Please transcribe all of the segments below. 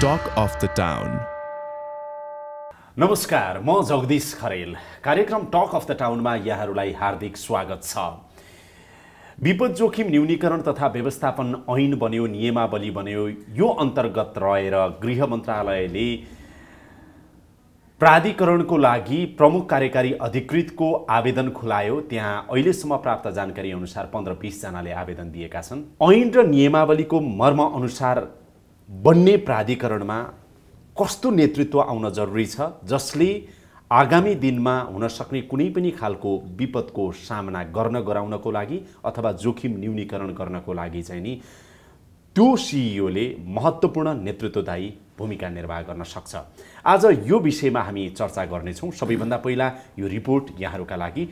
talk of the town नमस्कार म जगदीश खरेल कार्यक्रम टक अफ द टाउनमा यहाँहरूलाई हार्दिक स्वागत छ विपद जोखिम न्यूनीकरण तथा व्यवस्थापन ऐन बन्यो नियमावली बन्यो यो अन्तर्गत रहेर गृह मन्त्रालयले प्राधिकरणको लागि प्रमुख कार्यकारी अधिकृतको आवेदन खुलायो त्यहाँ अहिलेसम्म प्राप्त जानकारी अनुसार पन्ध्र बिसजनाले आवेदन दिएका छन् ऐन र नियमावलीको मर्म अनुसार बन्ने प्राधिकरणमा कस्तो नेतृत्व आउन जरुरी छ जसले आगामी दिनमा हुन सक्ने कुनै पनि खालको विपदको सामना गर्न गराउनको लागि अथवा जोखिम न्यूनीकरण गर्नको लागि चाहिँ नि त्यो सिइओले महत्त्वपूर्ण नेतृत्वदायी भूमिका निर्वाह गर्न सक्छ आज यो विषयमा हामी चर्चा गर्नेछौँ सबैभन्दा पहिला यो रिपोर्ट यहाँहरूका लागि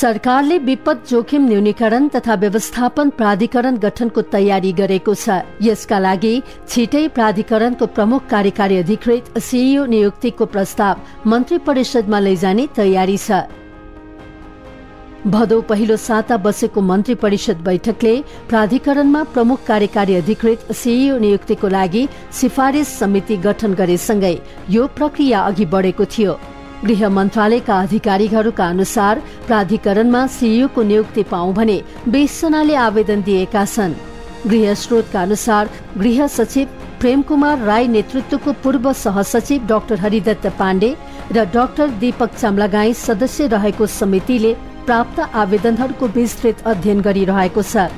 सरकारले विपद जोखिम न्यूनीकरण तथा व्यवस्थापन प्राधिकरण गठनको तयारी गरेको छ यसका लागि छिटै प्राधिकरणको प्रमुख कार्यकारी अधिकृत सिइओ नियुक्तिको प्रस्ताव मन्त्री परिषदमा लैजाने तयारी छ भदौ पहिलो साता बसेको मन्त्री परिषद बैठकले प्राधिकरणमा प्रमुख कार्यकारी अधिकृत सिइओ नियुक्तिको लागि सिफारिस समिति गठन गरेसँगै यो प्रक्रिया अघि बढेको थियो गृह मन्त्रालयका अधिकारीहरूका अनुसार प्राधिकरणमा सिइओको नियुक्ति पाऊ भने बिसजनाले आवेदन दिएका छन् गृह स्रोतका अनुसार गृह सचिव प्रेम कुमार राई नेतृत्वको पूर्व सहसचिव डाक्टर हरिदत्त पाण्डे र डाक्टर दीपक चामलागाई सदस्य रहेको समितिले प्राप्त आवेदनहरूको विस्तृत अध्ययन गरिरहेको छ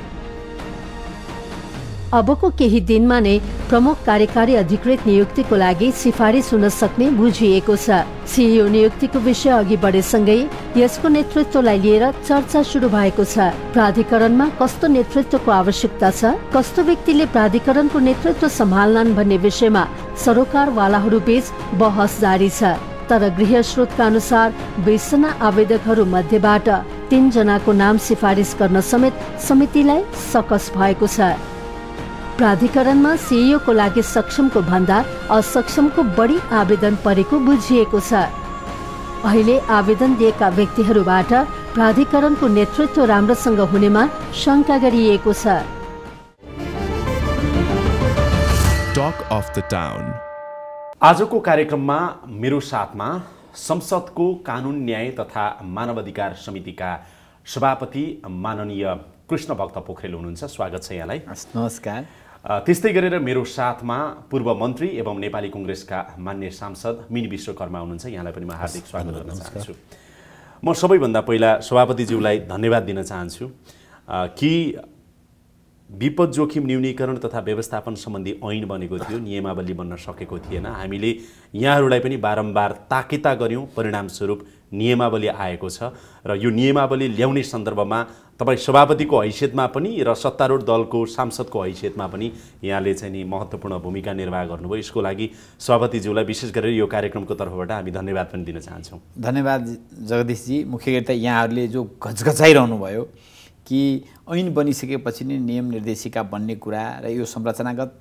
अबको केही दिनमा नै प्रमुख कार्यकारी अधिकृत नियुक्तिको लागि सिफारिस हुन सक्ने बुझिएको छ सिइओ नियुक्तिको विषय अघि बढेसँगै यसको नेतृत्वलाई लिएर चर्चा सुरु भएको छ प्राधिकरणमा कस्तो नेतृत्वको आवश्यकता छ कस्तो व्यक्तिले प्राधिकरणको नेतृत्व सम्हाल्लान् भन्ने विषयमा सरोकारवालाहरू बीच बहस जारी छ तर गृह स्रोतका अनुसार बिसजना आवेदकहरू मध्येबाट तीनजनाको नाम सिफारिस गर्न समेत समितिलाई सकस भएको छ प्राधिकरणमा सिइओको लागि सक्षमको भन्दा असक्षमको बढी आवेदन परेको बुझिएको छ अहिले आवेदन दिएका व्यक्तिहरूबाट प्राधिकरणको नेतृत्व राम्रोसँग हुनेमा शङ्का गरिएको छ आजको कार्यक्रममा मेरो साथमा संसदको कानुन न्याय तथा मानवाधिकार समितिका सभापति माननीय कृष्ण भक्त पोखरेल हुनुहुन्छ स्वागत छ यहाँलाई नमस्कार त्यस्तै गरेर मेरो साथमा पूर्व मन्त्री एवं नेपाली कङ्ग्रेसका मान्य सांसद मिन विश्वकर्मा हुनुहुन्छ यहाँलाई पनि म हार्दिक स्वागत गर्न चाहन्छु म सबैभन्दा पहिला सभापतिज्यूलाई धन्यवाद दिन चाहन्छु कि विपद जोखिम न्यूनीकरण तथा व्यवस्थापन सम्बन्धी ऐन बनेको थियो नियमावली बन्न सकेको थिएन हामीले यहाँहरूलाई पनि बारम्बार ताकेता गऱ्यौँ परिणामस्वरूप नियमावली आएको छ र यो नियमावली ल्याउने सन्दर्भमा तपाईँ सभापतिको हैसियतमा पनि र सत्तारूढ दलको सांसदको हैसियतमा पनि यहाँले चाहिँ नि महत्त्वपूर्ण भूमिका निर्वाह गर्नुभयो यसको लागि सभापतिज्यूलाई विशेष गरेर यो कार्यक्रमको तर्फबाट हामी धन्यवाद पनि दिन चाहन्छौँ धन्यवाद जगदीशजी मुख्य गरी त यहाँहरूले जो घचघचाइरहनु भयो कि ऐन बनिसकेपछि नै नियम निर्देशिका बन्ने कुरा र यो संरचनागत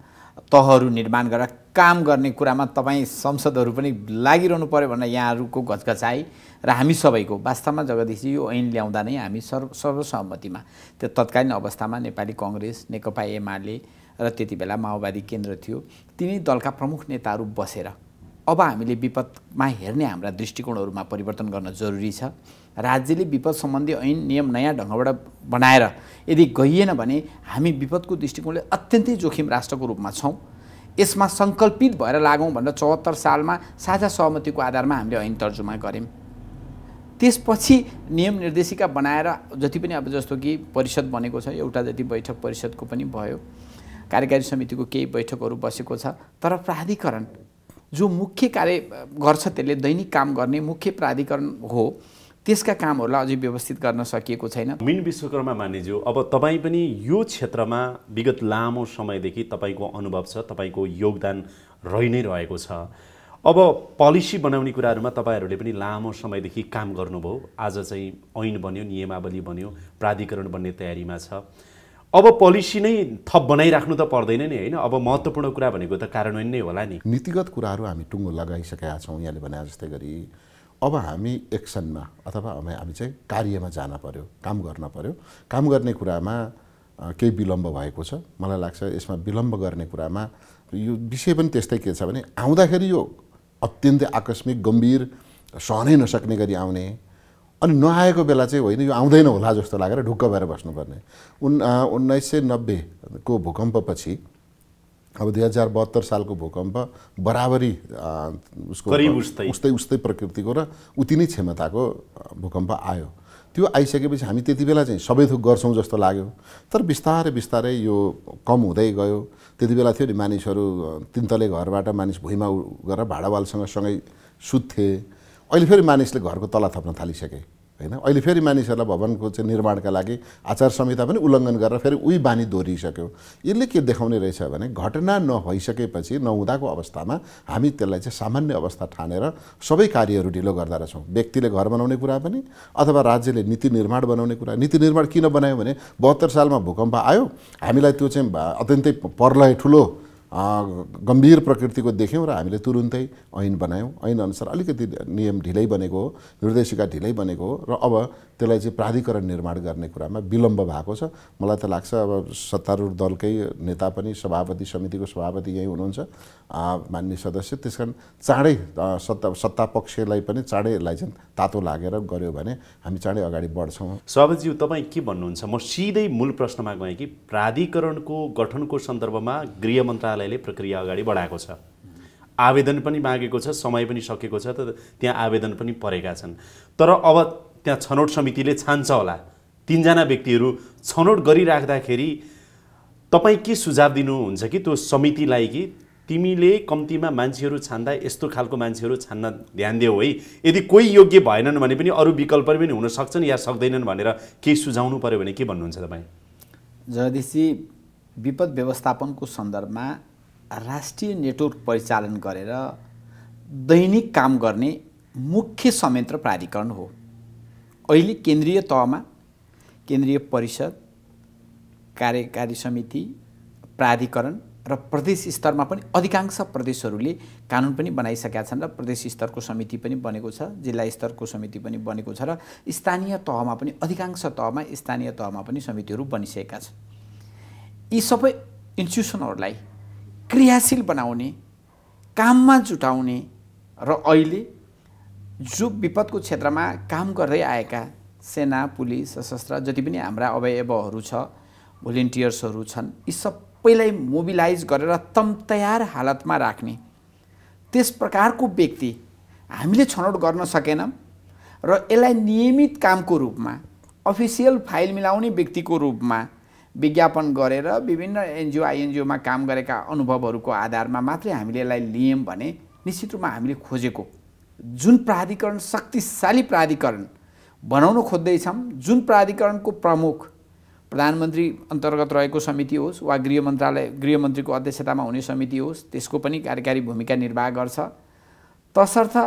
तहहरू निर्माण गरेर काम गर्ने कुरामा तपाईँ संसदहरू पनि लागिरहनु पऱ्यो भनेर यहाँहरूको घचघचाइ र हामी सबैको वास्तवमा जगदीशजी यो ऐन ल्याउँदा नै हामी सर्व सर्वसहमतिमा त्यो तत्कालीन अवस्थामा नेपाली कङ्ग्रेस नेकपा एमाले र त्यति बेला माओवादी केन्द्र थियो तिनै दलका प्रमुख नेताहरू बसेर अब हामीले विपदमा हेर्ने हाम्रा दृष्टिकोणहरूमा परिवर्तन गर्न जरुरी छ राज्यले विपद सम्बन्धी ऐन नियम नयाँ ढङ्गबाट बनाएर यदि गइएन भने हामी विपदको दृष्टिकोणले अत्यन्तै जोखिम राष्ट्रको रूपमा छौँ यसमा सङ्कल्पित भएर लागौँ भनेर चौहत्तर सालमा साझा सहमतिको आधारमा हामीले ऐन तर्जुमा गऱ्यौँ त्यसपछि नियम निर्देशिका बनाएर जति पनि अब जस्तो कि परिषद बनेको छ एउटा जति बैठक परिषदको पनि भयो कार्यकारी समितिको केही बैठकहरू बसेको छ तर प्राधिकरण जो मुख्य कार्य गर्छ त्यसले दैनिक काम गर्ने मुख्य प्राधिकरण हो त्यसका कामहरूलाई अझै व्यवस्थित गर्न सकिएको छैन मिन विश्वकर्मा मानिज्यू अब तपाईँ पनि यो क्षेत्रमा विगत लामो समयदेखि तपाईँको अनुभव छ तपाईँको योगदान रहि नै रहेको छ अब पोलिसी बनाउने कुराहरूमा तपाईँहरूले पनि लामो समयदेखि काम गर्नुभयो आज चाहिँ ऐन बन्यो नियमावली बन्यो प्राधिकरण बन्ने तयारीमा छ अब पोलिसी नै थप बनाइराख्नु त पर्दैन नि होइन अब महत्त्वपूर्ण कुरा भनेको त कार्यान्वयन नै होला नि नीतिगत कुराहरू हामी टुङ्गो लगाइसकेका छौँ यहाँले भने जस्तै गरी अब हामी एक्सनमा अथवा हामी चाहिँ कार्यमा जान पर्यो काम गर्न पर्यो काम गर्ने कुरामा केही विलम्ब भएको छ मलाई लाग्छ यसमा विलम्ब गर्ने कुरामा यो विषय पनि त्यस्तै के छ भने आउँदाखेरि यो अत्यन्तै आकस्मिक गम्भीर सहनै नसक्ने गरी आउने अनि नआएको बेला चाहिँ होइन यो आउँदैन होला जस्तो लागेर ढुक्क भएर बस्नुपर्ने उन् उन्नाइस सय नब्बेको भूकम्पपछि अब दुई हजार बहत्तर सालको भूकम्प बराबरी उसको उस्तै उस्तै प्रकृतिको र उति नै क्षमताको भूकम्प आयो त्यो आइसकेपछि हामी त्यति बेला चाहिँ सबै थोक गर्छौँ जस्तो लाग्यो तर बिस्तारै बिस्तारै यो कम हुँदै गयो त्यति बेला थियो नि मानिसहरू तिन तले घरबाट मानिस भुइँमा गएर भाडावालसँग सँगै सुत्थे अहिले फेरि मानिसले घरको तला थप्न थालिसके होइन अहिले फेरि मानिसहरूलाई भवनको चाहिँ निर्माणका लागि आचार संहिता पनि उल्लङ्घन गरेर फेरि उही बानी दोहोरिसक्यो यसले के देखाउने रहेछ भने घटना नभइसकेपछि नहुँदाको अवस्थामा हामी त्यसलाई चाहिँ सामान्य अवस्था ठानेर सबै कार्यहरू ढिलो गर्दा रहेछौँ व्यक्तिले घर बनाउने कुरा पनि अथवा राज्यले नीति निर्माण बनाउने कुरा नीति निर्माण किन बनायो भने बहत्तर सालमा भूकम्प आयो हामीलाई त्यो चाहिँ अत्यन्तै परलय ठुलो गम्भीर प्रकृतिको देख्यौँ र हामीले तुरुन्तै ऐन बनायौँ ऐनअनुसार अलिकति नियम ढिलै बनेको हो निर्देशिका ढिलै बनेको हो र अब त्यसलाई चाहिँ प्राधिकरण निर्माण गर्ने कुरामा विलम्ब भएको छ मलाई त लाग्छ अब सत्तारूढ दलकै नेता पनि सभापति समितिको सभापति यहीँ हुनुहुन्छ मान्य सदस्य त्यस कारण चाँडै सत्ता सत्ता पक्षलाई पनि चाँडै यसलाई चाहिँ तातो लागेर गऱ्यो भने हामी चाँडै अगाडि बढ्छौँ सभापतिज्यू तपाईँ के भन्नुहुन्छ म सिधै मूल प्रश्नमा गएँ कि प्राधिकरणको गठनको सन्दर्भमा गृह मन्त्रालयले प्रक्रिया अगाडि बढाएको छ आवेदन पनि मागेको छ समय पनि सकेको छ त त्यहाँ आवेदन पनि परेका छन् तर अब त्यहाँ छनौट समितिले छान्छ होला तिनजना व्यक्तिहरू छनौट गरिराख्दाखेरि तपाईँ के सुझाव दिनुहुन्छ कि त्यो समितिलाई कि तिमीले कम्तीमा मान्छेहरू छान्दा यस्तो खालको मान्छेहरू छान्न ध्यान देऊ है यदि कोही योग्य भएनन् भने पनि अरू विकल्प पनि हुन सक्छन् या सक्दैनन् भनेर केही सुझाउनु पऱ्यो भने के भन्नुहुन्छ तपाईँ जगदीशी विपद व्यवस्थापनको सन्दर्भमा राष्ट्रिय नेटवर्क परिचालन गरेर दैनिक काम गर्ने मुख्य संयन्त्र प्राधिकरण हो अहिले केन्द्रीय तहमा केन्द्रीय परिषद कार्यकारी समिति प्राधिकरण र प्रदेश स्तरमा पनि अधिकांश प्रदेशहरूले कानुन पनि बनाइसकेका छन् र प्रदेश स्तरको समिति पनि बनेको छ जिल्ला स्तरको समिति पनि बनेको छ र स्थानीय तहमा पनि अधिकांश तहमा स्थानीय तहमा पनि समितिहरू बनिसकेका छन् यी सबै इन्स्टिट्युसनहरूलाई क्रियाशील बनाउने काममा जुटाउने र अहिले जो विपदको क्षेत्रमा काम गर्दै आएका सेना पुलिस सशस्त्र जति पनि हाम्रा अवयवहरू छ भोलिन्टियर्सहरू छन् यी सबैलाई मोबिलाइज गरेर तमतयार हालतमा राख्ने त्यस प्रकारको व्यक्ति हामीले छनौट गर्न सकेनौँ र यसलाई नियमित कामको रूपमा अफिसियल फाइल मिलाउने व्यक्तिको रूपमा विज्ञापन गरेर विभिन्न एनजिओ आइएनजिओमा काम गरेका अनुभवहरूको आधारमा मात्रै हामीले यसलाई लियौँ भने निश्चित रूपमा हामीले खोजेको जुन प्राधिकरण शक्तिशाली प्राधिकरण बनाउन खोज्दैछौँ जुन प्राधिकरणको प्रमुख प्रधानमन्त्री अन्तर्गत रहेको समिति होस् वा गृह मन्त्रालय गृह मन्त्रीको अध्यक्षतामा हुने समिति होस् त्यसको पनि कार्यकारी भूमिका निर्वाह गर्छ तसर्थ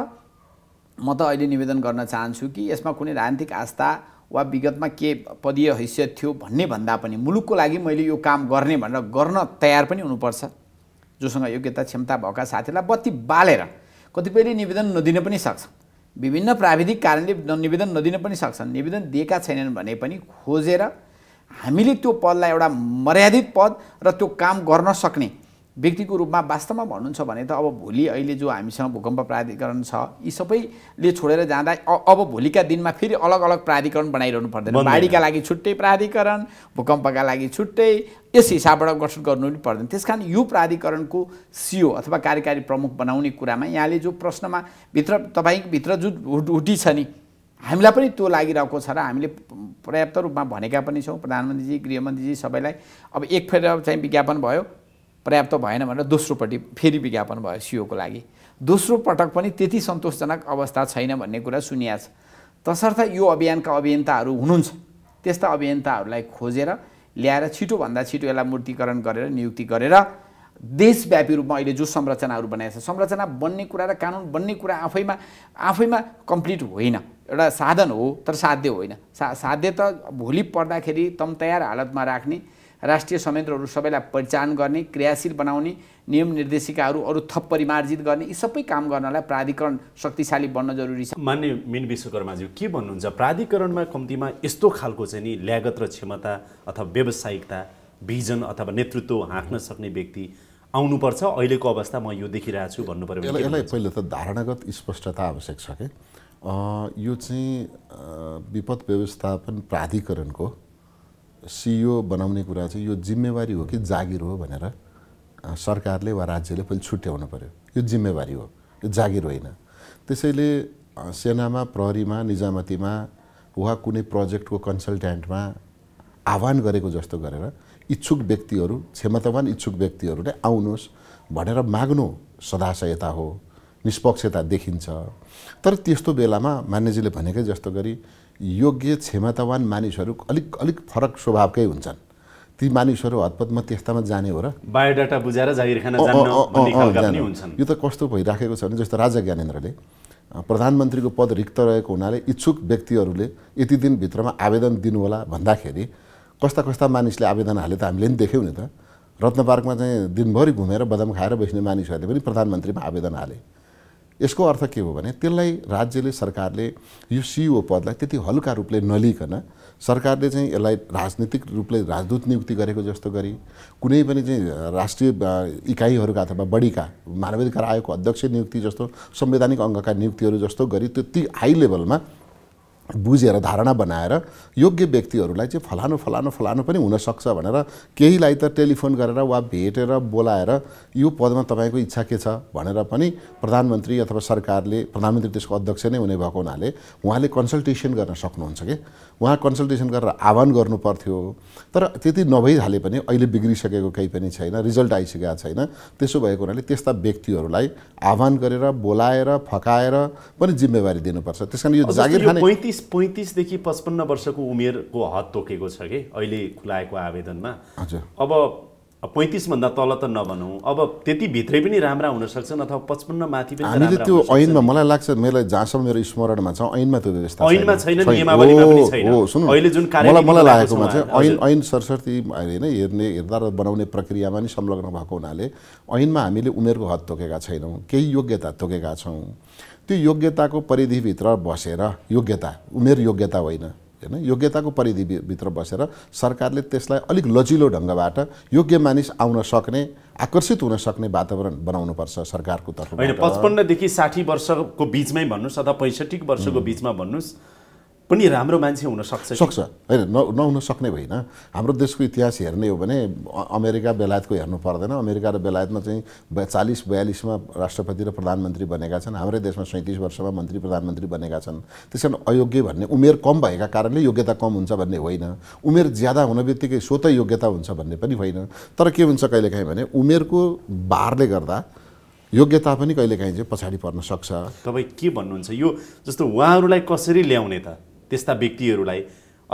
म त अहिले निवेदन गर्न चाहन्छु कि यसमा कुनै राजनीतिक आस्था वा विगतमा के पदीय हैसियत थियो भन्ने भन्दा पनि मुलुकको लागि मैले यो काम गर्ने भनेर गर्न तयार पनि हुनुपर्छ जोसँग योग्यता क्षमता भएका साथीलाई बत्ती बालेर कतिपयले निवेदन नदिन पनि सक्छ विभिन्न प्राविधिक कारणले निवेदन नदिन पनि सक्छन् निवेदन दिएका छैनन् भने पनि खोजेर हामीले त्यो पदलाई एउटा मर्यादित पद र त्यो काम गर्न सक्ने व्यक्तिको रूपमा वास्तवमा भन्नुहुन्छ भने त अब भोलि अहिले जो हामीसँग भूकम्प प्राधिकरण छ यी सबैले छोडेर जाँदा अब भोलिका दिनमा फेरि अलग अलग प्राधिकरण बनाइरहनु पर्दैन बाढीका लागि छुट्टै प्राधिकरण भूकम्पका लागि छुट्टै यस हिसाबबाट गठन गर्नु पनि पर्दैन त्यस कारण यो प्राधिकरणको सिओ अथवा कार्यकारी प्रमुख बनाउने कुरामा यहाँले जो प्रश्नमा भित्र तपाईँभित्र जुन हुटी छ नि हामीलाई पनि त्यो लागिरहेको छ र हामीले पर्याप्त रूपमा भनेका पनि छौँ प्रधानमन्त्रीजी गृहमन्त्रीजी सबैलाई अब एक फेर चाहिँ विज्ञापन भयो पर्याप्त भएन भनेर दोस्रोपट्टि फेरि विज्ञापन भयो सिओको लागि दोस्रो पटक पनि त्यति सन्तोषजनक अवस्था छैन भन्ने कुरा सुनिया छ तसर्थ यो अभियानका अभियन्ताहरू हुनुहुन्छ त्यस्ता अभियन्ताहरूलाई खोजेर ल्याएर छिटोभन्दा छिटो यसलाई मूर्तिकरण गरेर नियुक्ति गरेर देशव्यापी रूपमा अहिले जो संरचनाहरू बनाएको छ संरचना बन्ने कुरा र कानुन बन्ने कुरा आफैमा आफैमा कम्प्लिट होइन एउटा साधन हो तर साध्य होइन सा साध्य त भोलि पर्दाखेरि तम तयार हालतमा राख्ने राष्ट्रिय संयन्त्रहरू सबैलाई पहिचान गर्ने क्रियाशील बनाउने नियम निर्देशिकाहरू अरू थप परिमार्जित गर्ने यी सबै काम गर्नलाई प्राधिकरण शक्तिशाली बन्न जरुरी छ मान्य मिन विश्वकर्माज्यू के भन्नुहुन्छ प्राधिकरणमा कम्तीमा यस्तो खालको चाहिँ नि ल्यागत र क्षमता अथवा व्यावसायिकता भिजन अथवा नेतृत्व हाँक्न सक्ने व्यक्ति आउनुपर्छ अहिलेको अवस्था म यो देखिरहेको छु भन्नु पऱ्यो यसलाई पहिले त धारणागत स्पष्टता आवश्यक छ कि यो चाहिँ विपद व्यवस्थापन प्राधिकरणको सिइओ बनाउने कुरा चाहिँ यो जिम्मेवारी हो कि जागिर हो भनेर सरकारले वा राज्यले पहिले छुट्याउनु पऱ्यो यो जिम्मेवारी हो यो जागिर होइन त्यसैले सेनामा प्रहरीमा निजामतीमा वा कुनै प्रोजेक्टको कन्सल्ट्यान्टमा आह्वान गरेको जस्तो गरेर इच्छुक व्यक्तिहरू क्षमतावान इच्छुक व्यक्तिहरूले आउनुहोस् भनेर माग्नु सदाशयता हो निष्पक्षता देखिन्छ तर त्यस्तो बेलामा मान्यजीले भनेकै जस्तो गरी योग्य क्षमतावान मानिसहरू अलिक अलिक फरक स्वभावकै हुन्छन् ती मानिसहरू हतपतमा त्यस्तामा जाने हो र बायोडाटा बुझाएर जागिर खान यो त कस्तो भइराखेको छ भने जस्तो राजा ज्ञानेन्द्रले प्रधानमन्त्रीको पद रिक्त रहेको हुनाले इच्छुक व्यक्तिहरूले यति दिनभित्रमा आवेदन दिनुहोला भन्दाखेरि कस्ता कस्ता मानिसले आवेदन हाले त हामीले पनि देख्यौँ नि त रत्न पार्कमा चाहिँ दिनभरि घुमेर बदाम खाएर बस्ने मानिसहरूले पनि प्रधानमन्त्रीमा आवेदन हाले यसको अर्थ के हो भने त्यसलाई राज्यले सरकारले यो सिइओ पदलाई त्यति हल्का रूपले नलिकन सरकारले चाहिँ यसलाई राजनीतिक रूपले राजदूत नियुक्ति गरेको जस्तो गरी कुनै पनि चाहिँ राष्ट्रिय इकाइहरूका अथवा बढीका मानवाधिकार आयोगको अध्यक्ष नियुक्ति जस्तो संवैधानिक अङ्गका नियुक्तिहरू जस्तो गरी त्यति हाई लेभलमा बुझेर धारणा बनाएर योग्य व्यक्तिहरूलाई चाहिँ फलानु फलानु फलानु पनि हुनसक्छ भनेर केहीलाई त टेलिफोन गरेर वा भेटेर बोलाएर यो पदमा तपाईँको इच्छा के छ भनेर पनि प्रधानमन्त्री अथवा सरकारले प्रधानमन्त्री देशको अध्यक्ष नै हुने भएको हुनाले उहाँले कन्सल्टेसन गर्न सक्नुहुन्छ कि उहाँ कन्सल्टेसन गरेर आह्वान गर्नु पर्थ्यो तर त्यति नभइहाले पनि अहिले बिग्रिसकेको केही पनि छैन रिजल्ट आइसकेको छैन त्यसो भएको हुनाले त्यस्ता व्यक्तिहरूलाई आह्वान गरेर बोलाएर फकाएर पनि जिम्मेवारी दिनुपर्छ त्यस कारण यो जागिर पैँतिस पैँतिसदेखि पचपन्न वर्षको उमेरको हद तोकेको छ कि अहिले खुलाएको आवेदनमा अब पैँतिसभन्दा तल त नभनौँ अब त्यति भित्रै पनि राम्रा हुनसक्छन् अथवा पचपन्न माथि पनि हामीले त्यो ऐनमा मलाई लाग्छ मेरो जहाँसम्म मेरो स्मरणमा छ ऐनमा त्यो त्यस्तो ऐनमा छैन छैन अहिले जुन मलाई मलाई लागेकोमा चाहिँ ऐन ऐन सरस्वती होइन हेर्ने हेर्दा र बनाउने प्रक्रियामा नि संलग्न भएको हुनाले ऐनमा हामीले उमेरको हद तोकेका छैनौँ केही योग्यता तोकेका छौँ त्यो योग्यताको परिधिभित्र बसेर योग्यता उमेर योग्यता होइन होइन योग्यताको परिधिभित्र बसेर सरकारले त्यसलाई अलिक लजिलो ढङ्गबाट योग्य मानिस आउन सक्ने आकर्षित हुन सक्ने वातावरण बनाउनुपर्छ सरकारको तर्फ होइन पचपन्नदेखि साठी वर्षको बिचमै भन्नुहोस् अथवा पैँसठी वर्षको बिचमा भन्नुहोस् पनि राम्रो मान्छे हुन सक्छ सक्छ होइन न नहुन सक्ने होइन हाम्रो देशको इतिहास हेर्ने हो भने अमेरिका बेलायतको हेर्नु पर्दैन अमेरिका र बेलायतमा चाहिँ चालिस बयालिसमा राष्ट्रपति र प्रधानमन्त्री बनेका छन् हाम्रै देशमा सैँतिस वर्षमा मन्त्री प्रधानमन्त्री बनेका छन् त्यस कारण अयोग्य भन्ने उमेर कम भएका कारणले योग्यता कम हुन्छ भन्ने होइन उमेर ज्यादा हुन बित्तिकै स्वतः योग्यता हुन्छ भन्ने पनि होइन तर के हुन्छ कहिलेकाहीँ भने उमेरको भारले गर्दा योग्यता पनि कहिलेकाहीँ चाहिँ पछाडि पर्न सक्छ तपाईँ के भन्नुहुन्छ यो जस्तो उहाँहरूलाई कसरी ल्याउने त त्यस्ता व्यक्तिहरूलाई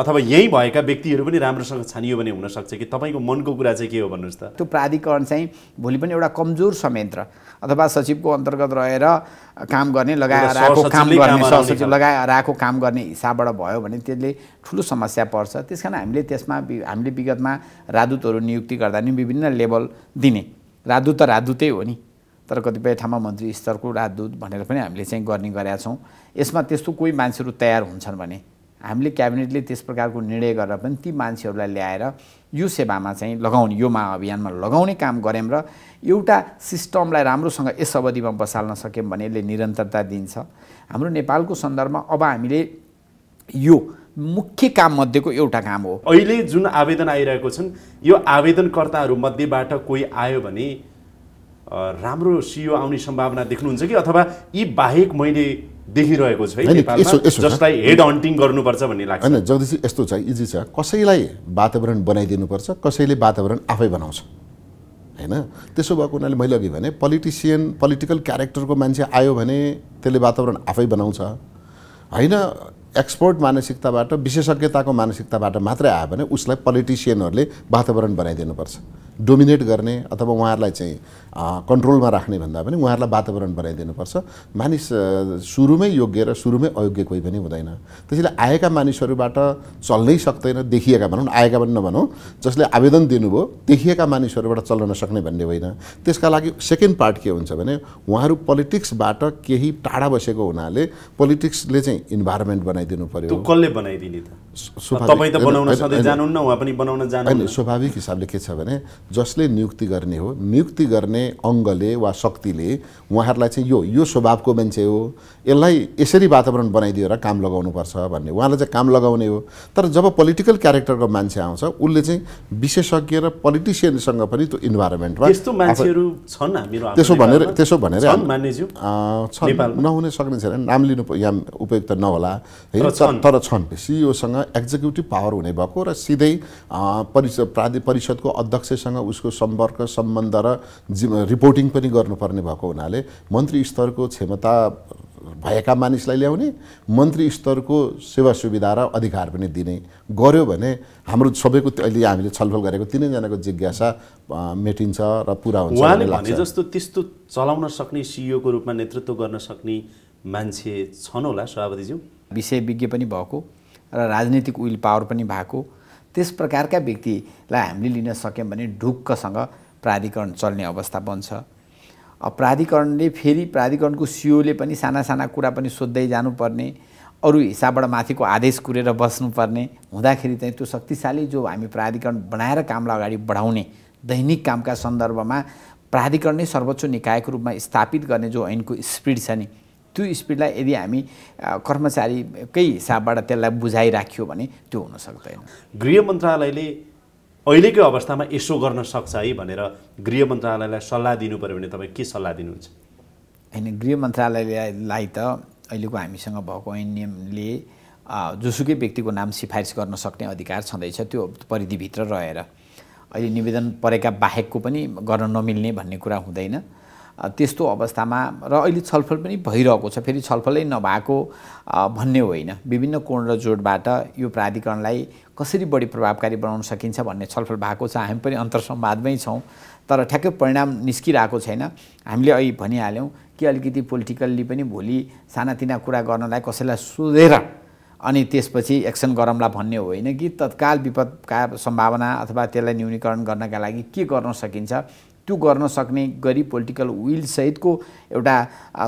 अथवा यहीँ भएका व्यक्तिहरू पनि राम्रोसँग छानियो भने हुनसक्छ कि तपाईँको मनको कुरा चाहिँ के हो भन्नुहोस् त त्यो प्राधिकरण चाहिँ भोलि पनि एउटा कमजोर संयन्त्र अथवा सचिवको अन्तर्गत रहेर काम गर्ने लगाएर काम गर्ने सचिव लगाएर आएको काम गर्ने हिसाबबाट भयो भने त्यसले ठुलो समस्या पर्छ त्यस कारण हामीले त्यसमा हामीले विगतमा राजदूतहरू नियुक्ति गर्दा नि विभिन्न लेभल दिने राजदूत त राजदूतै हो नि तर कतिपय ठाउँमा मन्त्री स्तरको राजदूत भनेर पनि हामीले चाहिँ गर्ने गरेका छौँ यसमा त्यस्तो कोही मान्छेहरू तयार हुन्छन् भने हामीले क्याबिनेटले त्यस प्रकारको निर्णय गरेर पनि ती मान्छेहरूलाई ल्याएर यो सेवामा चाहिँ लगाउने यो महाअभियानमा लगाउने काम गऱ्यौँ र एउटा सिस्टमलाई राम्रोसँग यस अवधिमा बसाल्न सक्यौँ भने यसले निरन्तरता दिन्छ हाम्रो नेपालको सन्दर्भमा अब हामीले यो मुख्य काममध्येको एउटा काम हो अहिले जुन आवेदन आइरहेको छन् यो आवेदनकर्ताहरूमध्येबाट कोही आयो भने राम्रो सिओ आउने सम्भावना देख्नुहुन्छ कि अथवा यी बाहेक मैले देखिरहेको छु है जसलाई हेड हन्टिङ गर्नुपर्छ भन्ने लाग्छ होइन जगदीश यस्तो छ इजी छ कसैलाई वातावरण बनाइदिनुपर्छ कसैले वातावरण आफै बनाउँछ होइन त्यसो भएको हुनाले मैले अघि भने पोलिटिसियन पोलिटिकल क्यारेक्टरको मान्छे आयो भने त्यसले वातावरण आफै बनाउँछ होइन एक्सपर्ट मानसिकताबाट विशेषज्ञताको मानसिकताबाट मात्रै आयो भने उसलाई पोलिटिसियनहरूले वातावरण बनाइदिनुपर्छ डोमिनेट गर्ने अथवा उहाँहरूलाई चाहिँ कन्ट्रोलमा राख्ने भन्दा पनि उहाँहरूलाई वातावरण बनाइदिनुपर्छ मानिस सुरुमै योग्य र सुरुमै अयोग्य कोही पनि हुँदैन त्यसैले आएका मानिसहरूबाट चल्नै सक्दैन देखिएका भनौँ आएका पनि नभनौँ जसले आवेदन दिनुभयो देखिएका मानिसहरूबाट चल्न नसक्ने भन्ने होइन त्यसका लागि सेकेन्ड पार्ट के हुन्छ भने उहाँहरू पोलिटिक्सबाट केही टाढा बसेको हुनाले पोलिटिक्सले चाहिँ इन्भाइरोमेन्ट बनाइदिनु पर्यो कसले बनाइदिने त स्वाभाविक हिसाबले के छ भने जसले नियुक्ति गर्ने हो नियुक्ति गर्ने अङ्गले वा शक्तिले उहाँहरूलाई चाहिँ यो यो स्वभावको मान्छे हो यसलाई यसरी वातावरण बनाइदिएर काम लगाउनुपर्छ भन्ने उहाँलाई चाहिँ काम लगाउने हो तर जब पोलिटिकल क्यारेक्टरको मान्छे आउँछ उसले चाहिँ विशेषज्ञ र पोलिटिसियनसँग पनि त्यो इन्भाइरोमेन्टमा त्यसो भनेर त्यसो भनेर छन् नहुने सक्ने छैन नाम लिनु यहाँ उपयुक्त नहोला होइन तर छन् सिइओसँग एक्जिक्युटिभ पावर हुने भएको र सिधै परिषद प्रादि परिषदको अध्यक्षसँग उसको सम्पर्क सम्बन्ध र रिपोर्टिङ पनि गर्नुपर्ने भएको हुनाले मन्त्री स्तरको क्षमता भएका मानिसलाई ल्याउने मन्त्री स्तरको सेवा सुविधा र अधिकार पनि दिने गर्यो भने हाम्रो सबैको अहिले हामीले छलफल गरेको तिनैजनाको जिज्ञासा मेटिन्छ र पुरा हुन्छ उहाँले भने जस्तो त्यस्तो चलाउन सक्ने सिइओको रूपमा नेतृत्व गर्न सक्ने मान्छे छन् होला सभापतिज्यू विषय विज्ञ पनि भएको र राजनीतिक विल पावर पनि भएको त्यस प्रकारका व्यक्तिलाई हामीले लिन सक्यौँ भने ढुक्कसँग प्राधिकरण चल्ने अवस्था बन्छ प्राधिकरणले फेरि प्राधिकरणको सिओले पनि साना साना कुरा पनि सोद्धै जानुपर्ने अरू हिसाबबाट माथिको आदेश कुरेर बस्नुपर्ने हुँदाखेरि चाहिँ त्यो शक्तिशाली जो हामी प्राधिकरण बनाएर कामलाई अगाडि बढाउने दैनिक कामका सन्दर्भमा प्राधिकरण नै सर्वोच्च निकायको रूपमा स्थापित गर्ने जो ऐनको स्पिड छ नि त्यो स्पिडलाई यदि हामी कर्मचारीकै हिसाबबाट त्यसलाई बुझाइराख्यो भने त्यो हुन सक्दैन गृह मन्त्रालयले अहिलेकै अवस्थामा यसो गर्न सक्छ है भनेर गृह मन्त्रालयलाई सल्लाह दिनु पऱ्यो भने तपाईँ के सल्लाह दिनुहुन्छ होइन गृह मन्त्रालयलाई त अहिलेको हामीसँग भएको ऐन नियमले जोसुकै व्यक्तिको नाम सिफारिस गर्न सक्ने अधिकार छँदैछ त्यो परिधिभित्र रहेर अहिले निवेदन परेका बाहेकको पनि गर्न नमिल्ने भन्ने कुरा हुँदैन त्यस्तो अवस्थामा र अहिले छलफल पनि भइरहेको छ फेरि छलफलै नभएको भन्ने होइन विभिन्न कोण र जोडबाट यो प्राधिकरणलाई कसरी बढी प्रभावकारी बनाउन सकिन्छ भन्ने छलफल भएको छ हामी पनि अन्तरसम्वादमै छौँ तर ठ्याक्कै परिणाम निस्किरहेको छैन हामीले अहिले भनिहाल्यौँ कि अलिकति पोलिटिकल्ली पनि भोलि सानातिना कुरा गर्नलाई कसैलाई सोधेर अनि त्यसपछि एक्सन गरौँला भन्ने होइन कि तत्काल विपदका सम्भावना अथवा त्यसलाई न्यूनीकरण गर्नका लागि के गर्न सकिन्छ त्यो गर्न सक्ने गरी पोलिटिकल विल सहितको एउटा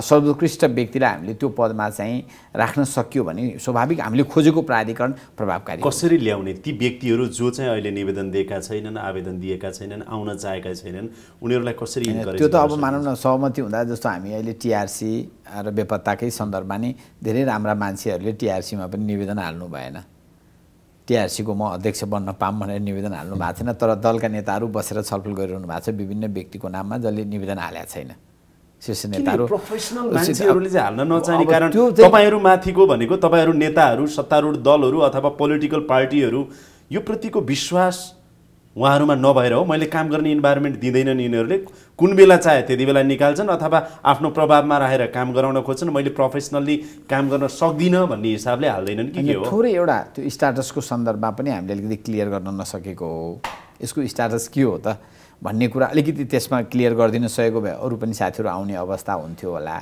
सर्वोत्कृष्ट व्यक्तिलाई हामीले त्यो पदमा चाहिँ राख्न सक्यो भने स्वाभाविक हामीले खोजेको प्राधिकरण प्रभावकारी कसरी ल्याउने ती व्यक्तिहरू जो चाहिँ अहिले निवेदन दिएका छैनन् आवेदन दिएका छैनन् आउन चाहेका छैनन् उनीहरूलाई कसरी त्यो त अब मानौँ न सहमति हुँदा जस्तो हामी अहिले टिआरसी र बेपत्ताकै सन्दर्भमा नै धेरै राम्रा मान्छेहरूले टिआरसीमा पनि निवेदन हाल्नु भएन टिआरसीको म अध्यक्ष बन्न पाऊँ भनेर निवेदन हाल्नु भएको छैन तर दलका नेताहरू बसेर छलफल गरिरहनु भएको छ विभिन्न व्यक्तिको नाममा जसले निवेदन हालेको छैन शीर्ष नेताहरू मान्छेहरूले हाल्न नचाहने कारण तपाईँहरूमाथिको भनेको तपाईँहरू नेताहरू सत्तारूढ दलहरू अथवा पोलिटिकल पार्टीहरू यो प्रतिको विश्वास उहाँहरूमा नभएर हो मैले काम गर्ने इन्भाइरोमेन्ट दिँदैनन् यिनीहरूले कुन बेला चाहे त्यति बेला निकाल्छन् अथवा आफ्नो प्रभावमा राखेर काम गराउन खोज्छन् मैले प्रोफेसनल्ली काम गर्न सक्दिनँ भन्ने हिसाबले हाल्दैनन् कि के हो थोरै एउटा त्यो स्टाटसको सन्दर्भमा पनि हामीले अलिकति क्लियर गर्न नसकेको हो यसको स्टाटस के हो त भन्ने कुरा अलिकति त्यसमा क्लियर गरिदिन सकेको भए अरू पनि साथीहरू आउने अवस्था हुन्थ्यो होला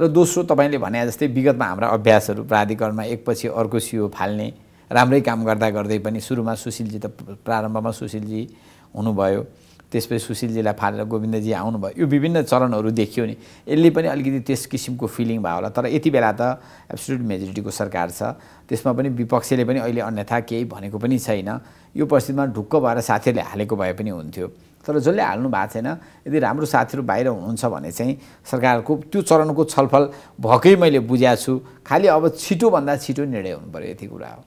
र दोस्रो तपाईँले भने जस्तै विगतमा हाम्रा अभ्यासहरू प्राधिकरणमा एकपछि अर्को सियो फाल्ने राम्रै काम गर्दा गर्दै पनि सुरुमा सुशीलजी त प्रारम्भमा सुशीलजी हुनुभयो त्यसपछि सुशीलजीलाई फालेर गोविन्दजी आउनुभयो यो विभिन्न चरणहरू देखियो नि यसले पनि अलिकति त्यस किसिमको फिलिङ भयो होला तर यति बेला त एब्सोल्युट मेजोरिटीको सरकार छ त्यसमा पनि विपक्षले पनि अहिले अन्यथा केही भनेको पनि छैन यो परिस्थितिमा ढुक्क भएर साथीहरूले हालेको भए पनि हुन्थ्यो तर जसले हाल्नु भएको छैन यदि राम्रो साथीहरू बाहिर हुनुहुन्छ भने चाहिँ सरकारको त्यो चरणको छलफल भएकै मैले बुझाएको छु खालि अब छिटोभन्दा छिटो निर्णय हुनु पऱ्यो यति कुरा हो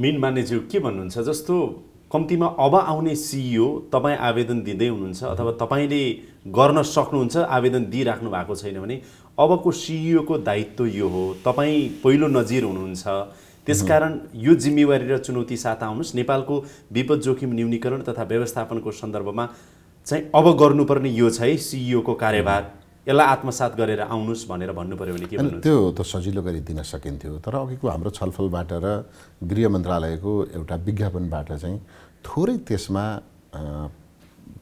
मिन मान्यज्यू के भन्नुहुन्छ जस्तो कम्तीमा अब आउने सिइओ e तपाईँ आवेदन दिँदै हुनुहुन्छ अथवा तपाईँले गर्न सक्नुहुन्छ आवेदन दिइराख्नु भएको छैन भने अबको सिइओको e दायित्व यो हो तपाईँ पहिलो नजिर हुनुहुन्छ त्यसकारण यो जिम्मेवारी र चुनौती साथ आउनुहोस् नेपालको विपद जोखिम न्यूनीकरण तथा व्यवस्थापनको सन्दर्भमा चाहिँ अब गर्नुपर्ने यो छ है सिइओको e कार्यभार यसलाई आत्मसात गरेर आउनुहोस् भनेर भन्नु पऱ्यो भने के त्यो त सजिलो गरी दिन सकिन्थ्यो तर अघिको हाम्रो छलफलबाट र गृह मन्त्रालयको एउटा विज्ञापनबाट चाहिँ थोरै त्यसमा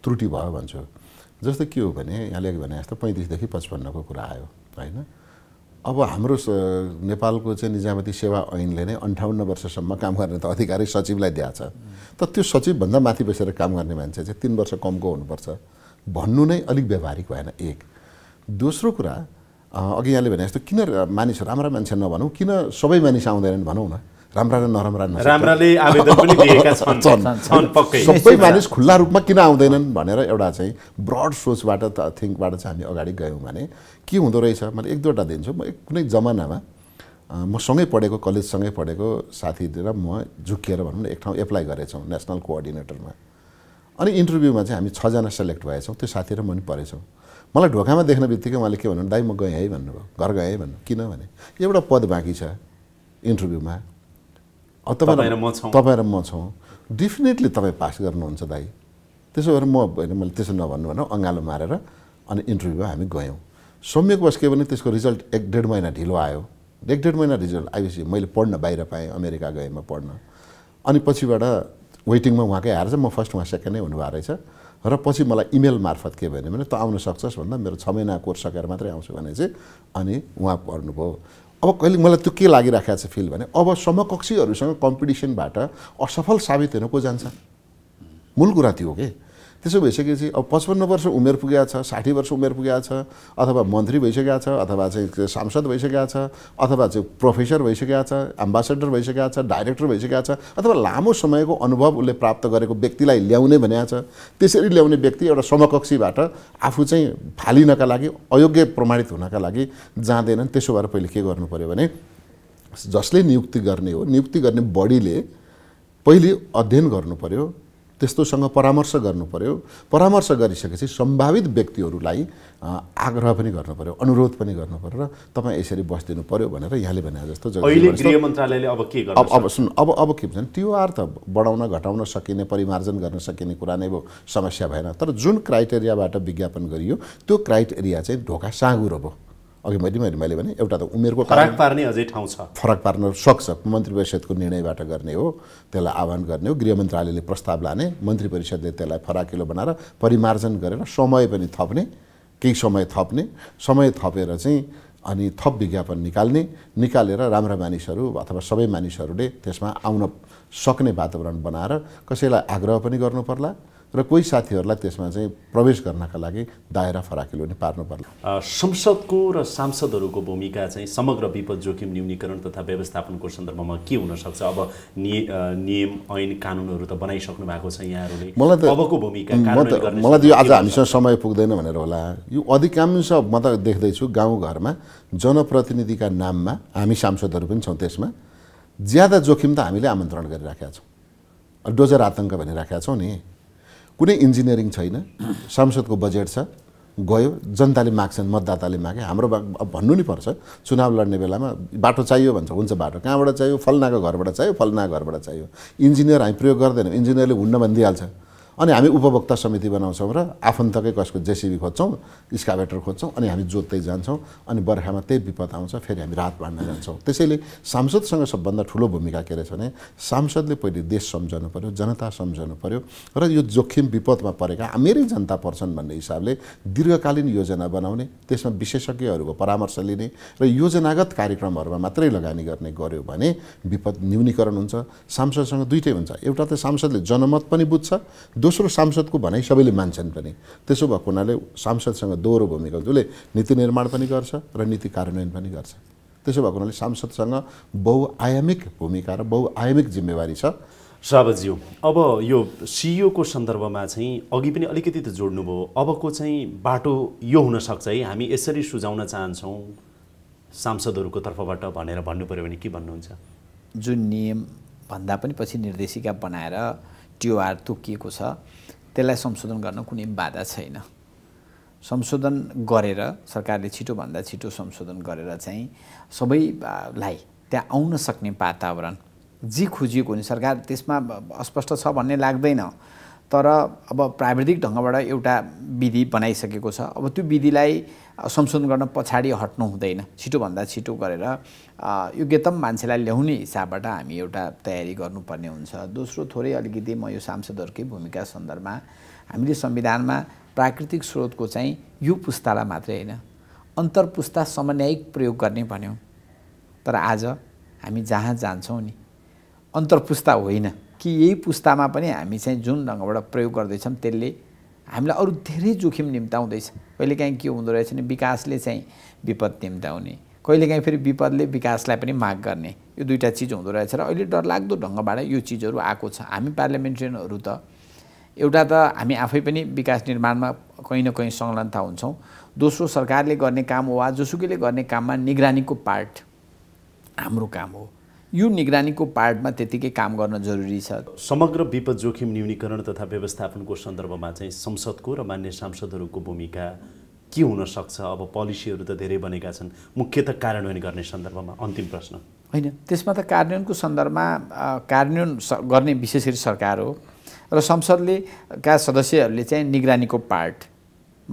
त्रुटि भयो भन्छु जस्तो के हो भने यहाँले भने जस्तो पैँतिसदेखि पचपन्नको कुरा आयो होइन अब हाम्रो नेपालको चाहिँ निजामती सेवा ऐनले नै अन्ठाउन्न वर्षसम्म काम गर्ने त अधिकारी सचिवलाई दिएको छ तर त्यो सचिवभन्दा माथि बसेर काम गर्ने मान्छे चाहिँ तिन वर्ष कमको हुनुपर्छ भन्नु नै अलिक व्यवहारिक भएन एक दोस्रो कुरा अघि यहाँले भने जस्तो किन मानिस राम्रा मान्छे नभनौँ किन सबै मानिस आउँदैनन् भनौँ न राम्रा र नराम्रा राम्राले पनि दिएका छन् सबै मानिस खुल्ला रूपमा किन आउँदैनन् भनेर एउटा चाहिँ ब्रड सोचबाट थिङ्कबाट चाहिँ हामी अगाडि गयौँ भने के हुँदो रहेछ मैले एक दुईवटा दिन्छु म कुनै जमानामा म सँगै पढेको कलेजसँगै पढेको साथी र म झुक्किएर भनौँ न एक ठाउँ एप्लाई गरेछौँ नेसनल कोअर्डिनेटरमा अनि इन्टरभ्यूमा चाहिँ हामी छजना सेलेक्ट भएछौँ त्यो साथी र म पनि परेछौँ मलाई ढोकामा देख्ने बित्तिकै उहाँले के भन्नु दाइ म गएँ है भन्नुभयो घर गएँ है भन्नु किनभने एउटा पद बाँकी छ इन्टरभ्यूमा तपाईँ तपाईँ र म छौँ डेफिनेटली तपाईँ पास गर्नुहुन्छ दाइ त्यसो भएर म होइन मैले त्यसो नभन्नु भनेर अँगालो मारेर अनि इन्टरभ्यूमा हामी गयौँ संयोगवश के भने त्यसको रिजल्ट एक डेढ महिना ढिलो आयो एक डेढ महिना रिजल्ट आएपछि मैले पढ्न बाहिर पाएँ अमेरिका गएँ म पढ्न अनि पछिबाट वेटिङमा उहाँकै हारेछ म फर्स्ट उहाँ सेकेन्डै हुनुभएको रहेछ र पछि मलाई इमेल मार्फत के भन्यो भने त आउन सक्छस् भन्दा मेरो छ महिना कोर्स सकेर मात्रै आउँछु भने चाहिँ अनि उहाँ पढ्नुभयो अब कहिले मलाई त्यो के लागिराखेको छ फिल भने अब समकक्षीहरूसँग कम्पिटिसनबाट असफल साबित हुन को जान्छ मूल कुरा त्यो के त्यसो भइसकेपछि अब पचपन्न वर्ष उमेर पुगेको छ साठी वर्ष उमेर पुगेको छ अथवा मन्त्री भइसकेको छ अथवा चाहिँ सांसद भइसकेको छ अथवा चाहिँ प्रोफेसर भइसकेको छ एम्बासेडर भइसकेको छ डाइरेक्टर भइसकेको छ अथवा लामो समयको अनुभव उसले प्राप्त गरेको व्यक्तिलाई ल्याउने भनेको छ त्यसरी ल्याउने व्यक्ति एउटा समकक्षीबाट आफू चाहिँ फालिनका लागि अयोग्य प्रमाणित हुनका लागि जाँदैनन् त्यसो भएर पहिले के गर्नु पऱ्यो भने जसले नियुक्ति गर्ने हो नियुक्ति गर्ने बडीले पहिले अध्ययन गर्नु पऱ्यो त्यस्तोसँग परामर्श गर्नु पऱ्यो परामर्श गरिसकेपछि सम्भावित व्यक्तिहरूलाई आग्रह पनि गर्नु पऱ्यो अनुरोध पनि गर्नु पऱ्यो र तपाईँ यसरी बसिदिनु पऱ्यो भनेर यहाँले भने जस्तो मन्त्रालयले अब के अब अब सुन अब अब के भन्छ त्यो अर्थ बढाउन घटाउन सकिने परिमार्जन गर्न सकिने कुरा नै अब समस्या भएन तर जुन क्राइटेरियाबाट विज्ञापन गरियो त्यो क्राइटेरिया चाहिँ ढोका साँगुरो भयो अघि मैले मैले मैले भने एउटा त उमेरको फरक पार्ने अझै ठाउँ छ फरक पार्न सक्छ मन्त्री परिषदको निर्णयबाट गर्ने हो त्यसलाई आह्वान गर्ने हो गृह मन्त्रालयले प्रस्ताव लाने मन्त्री परिषदले त्यसलाई फराकिलो बनाएर परिमार्जन गरेर समय पनि थप्ने केही समय थप्ने समय थपेर चाहिँ अनि थप विज्ञापन निकाल्ने निकालेर राम्रा मानिसहरू अथवा सबै मानिसहरूले त्यसमा आउन सक्ने वातावरण बनाएर कसैलाई आग्रह पनि गर्नुपर्ला र कोही साथीहरूलाई त्यसमा चाहिँ प्रवेश गर्नका लागि दायरा फराकिलो नै पार्नु पर्ला संसदको र सांसदहरूको भूमिका चाहिँ समग्र विपद जोखिम न्यूनीकरण तथा व्यवस्थापनको सन्दर्भमा के हुनसक्छ अब नियम ऐन कानुनहरू त बनाइसक्नु भएको छ यहाँहरूले मलाई त अबको भूमिका मलाई त यो आज हामीसँग समय पुग्दैन भनेर होला यो अधिकांश म त देख्दैछु गाउँघरमा जनप्रतिनिधिका नाममा हामी सांसदहरू पनि छौँ त्यसमा ज्यादा जोखिम त हामीले आमन्त्रण गरिराखेका छौँ डोजर आतङ्क भनिराखेका छौँ नि कुनै इन्जिनियरिङ छैन संसदको बजेट छ गयो जनताले माग्छन् मतदाताले मागे हाम्रो भन्नु नै पर्छ चुनाव लड्ने बेलामा बाटो चाहियो भन्छ हुन्छ बाटो कहाँबाट चाहियो फल्नाको घरबाट चाहियो फल्नाको घरबाट चाहियो इन्जिनियर हामी प्रयोग गर्दैनौँ इन्जिनियरले हुन्न भनिदिइहाल्छ अनि हामी उपभोक्ता समिति बनाउँछौँ र आफन्तकै कसको जेसिबी खोज्छौँ स्काभेटर खोज्छौँ अनि हामी जोत्दै जान्छौँ अनि बर्खामा त्यही विपद आउँछ फेरि हामी रात बाँड्न जान्छौँ त्यसैले सांसदसँग सबभन्दा ठुलो भूमिका के रहेछ भने सांसदले पहिले देश सम्झाउनु पऱ्यो जनता सम्झाउनु पऱ्यो र यो जोखिम विपदमा परेका मेरै जनता पर्छन् भन्ने हिसाबले दीर्घकालीन योजना बनाउने त्यसमा विशेषज्ञहरूको परामर्श लिने र योजनागत कार्यक्रमहरूमा मात्रै लगानी गर्ने गर्यो भने विपद न्यूनीकरण हुन्छ सांसदसँग दुइटै हुन्छ एउटा त सांसदले जनमत पनि बुझ्छ दोस्रो सांसदको भनाइ सबैले मान्छन् पनि त्यसो भएको हुनाले सांसदसँग दोहोरो भूमिका उसले नीति निर्माण पनि गर्छ र नीति कार्यान्वयन पनि गर्छ त्यसो भएको हुनाले सांसदसँग बहुआयामिक भूमिका र बहुआयामिक जिम्मेवारी छ साबज्यू अब यो सिइओको सन्दर्भमा चाहिँ अघि पनि अलिकति त जोड्नुभयो अबको चाहिँ बाटो यो हुनसक्छ है हामी यसरी सुझाउन चाहन्छौँ सांसदहरूको तर्फबाट भनेर भन्नु पऱ्यो भने के भन्नुहुन्छ जुन नियम भन्दा पनि पछि निर्देशिका बनाएर टिओआर तोकिएको छ त्यसलाई संशोधन गर्न कुनै बाधा छैन संशोधन गरेर सरकारले छिटोभन्दा छिटो संशोधन गरेर चाहिँ सबैलाई त्यहाँ आउन सक्ने वातावरण जे खोजिएको हुने सरकार त्यसमा अस्पष्ट छ भन्ने लाग्दैन तर अब प्राविधिक ढङ्गबाट एउटा विधि बनाइसकेको छ अब त्यो विधिलाई संशोधन गर्न पछाडि हट्नु हुँदैन छिटोभन्दा छिटो गरेर योग्यतम मान्छेलाई ल्याउने हिसाबबाट हामी एउटा तयारी गर्नुपर्ने हुन्छ दोस्रो थोरै अलिकति म यो सांसदहरूकै भूमिका सन्दर्भमा हामीले संविधानमा प्राकृतिक स्रोतको चाहिँ यो पुस्तालाई मात्रै होइन अन्तर पुस्ता समन्यायिक प्रयोग गर्ने भन्यौँ तर आज हामी जहाँ जान्छौँ नि अन्तर पुस्ता होइन कि यही पुस्तामा पनि हामी चाहिँ जुन ढङ्गबाट प्रयोग गर्दैछौँ त्यसले हामीलाई अरू धेरै जोखिम निम्ताउँदैछ कहिलेकाहीँ के हुँदो रहेछ भने विकासले चाहिँ विपद निम्ताउने कहिलेकाहीँ फेरि विपदले विकासलाई पनि माग गर्ने यो दुईवटा चिज हुँदो रहेछ र अहिले डरलाग्दो ढङ्गबाट यो चिजहरू आएको छ हामी पार्लियामेन्टेरियनहरू त एउटा त हामी आफै पनि विकास निर्माणमा कहीँ न कहीँ संलग्नता हुन्छौँ दोस्रो सरकारले गर्ने काम वा जोसुकैले गर्ने काममा निगरानीको पार्ट हाम्रो काम हो यो निगरानीको पार्टमा त्यतिकै काम गर्न जरुरी छ समग्र विपद जोखिम न्यूनीकरण तथा व्यवस्थापनको सन्दर्भमा चाहिँ संसदको र मान्य सांसदहरूको भूमिका के हुनसक्छ अब पोलिसीहरू त धेरै बनेका छन् मुख्यत कार्यान्वयन गर्ने सन्दर्भमा अन्तिम प्रश्न होइन त्यसमा त कार्यान्वयनको सन्दर्भमा कार्यान्वयन गर्ने विशेष गरी सरकार हो र संसदले का सदस्यहरूले चाहिँ निगरानीको पार्ट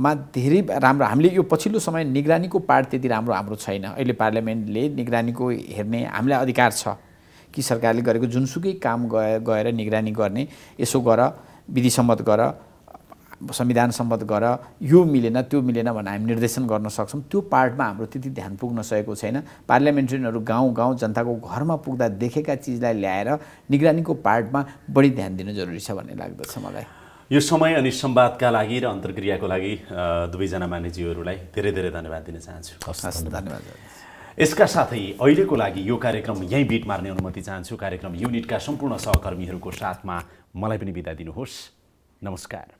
मा धेरै राम्रो हामीले यो पछिल्लो समय निगरानीको पार्ट त्यति राम्रो हाम्रो छैन अहिले पार्लियामेन्टले निगरानीको हेर्ने हामीलाई अधिकार छ कि सरकारले गरेको जुनसुकै काम गए गएर निगरानी गर्ने यसो गर विधिसम्मत गर संविधान सम्मत गर यो मिलेन त्यो मिलेन भनेर हामी निर्देशन गर्न सक्छौँ त्यो पार्टमा हाम्रो त्यति ध्यान पुग्न सकेको छैन पार्लियामेन्ट्रियनहरू गाउँ गाउँ जनताको घरमा पुग्दा देखेका चिजलाई ल्याएर निगरानीको पार्टमा बढी ध्यान दिनु जरुरी छ भन्ने लाग्दछ मलाई यो समय अनि सम्वादका लागि र अन्तर्क्रियाको लागि दुवैजना मान्यज्यूहरूलाई धेरै धेरै धन्यवाद दिन चाहन्छु हस् धन्यवाद यसका साथै अहिलेको लागि यो कार्यक्रम यहीँ बिट मार्ने अनुमति चाहन्छु कार्यक्रम युनिटका सम्पूर्ण सहकर्मीहरूको साथमा मलाई पनि बिदा दिनुहोस् नमस्कार